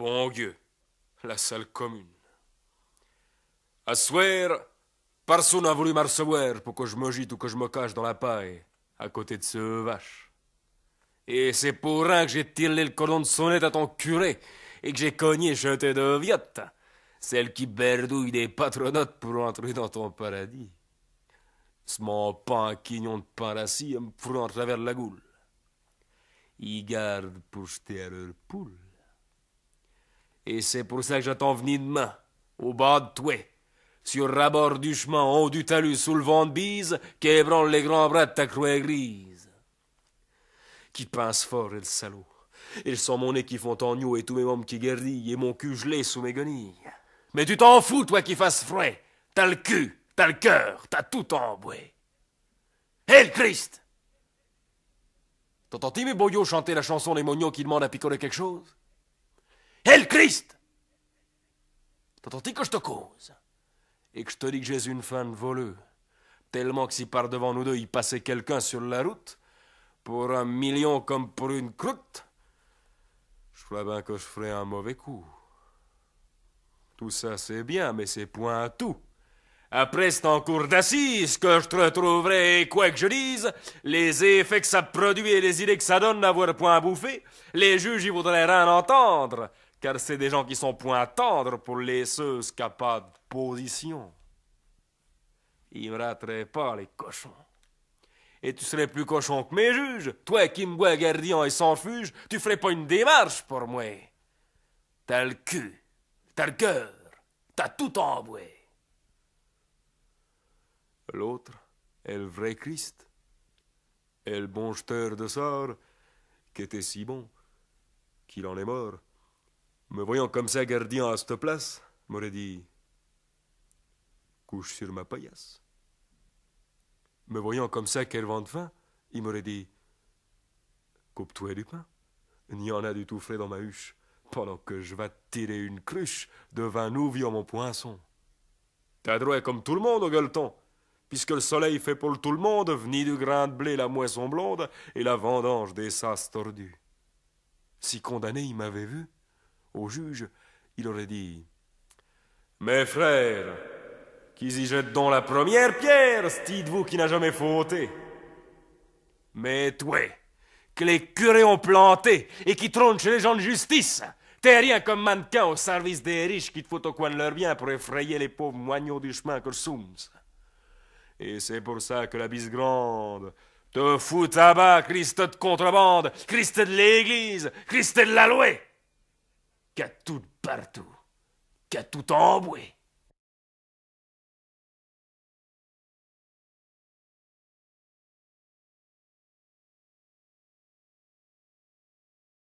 Bon Dieu, la salle commune. À soir, personne n'a voulu m'arcevoir pour que je me ou que je me cache dans la paille, à côté de ce vache. Et c'est pour rien que j'ai tiré le cordon de sonnette à ton curé et que j'ai cogné jeté de viotte, celle qui berdouille des patronotes pour entrer dans ton paradis. Ce mon pain quignon de pain rassis me en travers la goule. Il garde pour jeter à leur poule. Et c'est pour ça que j'attends venir demain, au bas de toi, sur rabord du chemin, haut du talus, sous le vent de bise, qui les grands bras de ta croix grise. Qui pince fort, et le salaud. Ils sont mon nez qui font nous et tous mes membres qui guérillent et mon cul gelé sous mes guenilles. Mais tu t'en fous, toi qui fasses frais. T'as le cul, t'as le cœur, t'as tout en bouée. Hé le Christ T'entends-tu mes boyaux chanter la chanson des mognons qui demandent à picoler quelque chose Christ T'entends-tu que je te cause Et que je te dis que j'ai une de voleux. »« tellement que si par devant nous deux il passait quelqu'un sur la route, pour un million comme pour une croûte, je crois bien que je ferais un mauvais coup. Tout ça c'est bien, mais c'est point à tout. Après, c'est en cours d'assises que je te retrouverai, et quoi que je dise, les effets que ça produit et les idées que ça donne n'avoir point à bouffer, les juges y voudraient rien entendre car c'est des gens qui sont point tendres pour les ceux qui de position. Ils me rateraient pas, les cochons. Et tu serais plus cochon que mes juges. Toi qui me bois gardien et sans fuge, tu ferais pas une démarche pour moi. T'as le cul, t'as le cœur, t'as tout enboué L'autre est le vrai Christ, elle le bon jeteur de sort, qui était si bon qu'il en est mort. Me voyant comme ça gardien à cette place, m'aurait dit Couche sur ma paillasse. Me voyant comme ça qu'elle vend de faim, il m'aurait dit Coupe-toi du pain. Il n'y en a du tout frais dans ma huche, pendant que je vais tirer une cruche de vin nouveau mon poinçon. T'as droit comme tout le monde, au gueuleton, puisque le soleil fait pour tout le monde, venir du grain de blé la moisson blonde et la vendange des sas tordus. Si condamné il m'avait vu, au juge, il aurait dit Mes frères, qu'ils y jettent donc la première pierre, c'tit vous qui n'a jamais fauté. Mais toi, que les curés ont planté et qui trônent chez les gens de justice, t'es rien comme mannequin au service des riches qui te foutent au coin de leur bien pour effrayer les pauvres moignons du chemin que soums. Et c'est pour ça que la Bis grande te fout à bas, Christ de contrebande, Christ de l'Église, Christ de la qu'à tout partout, qu'à tout en embouer.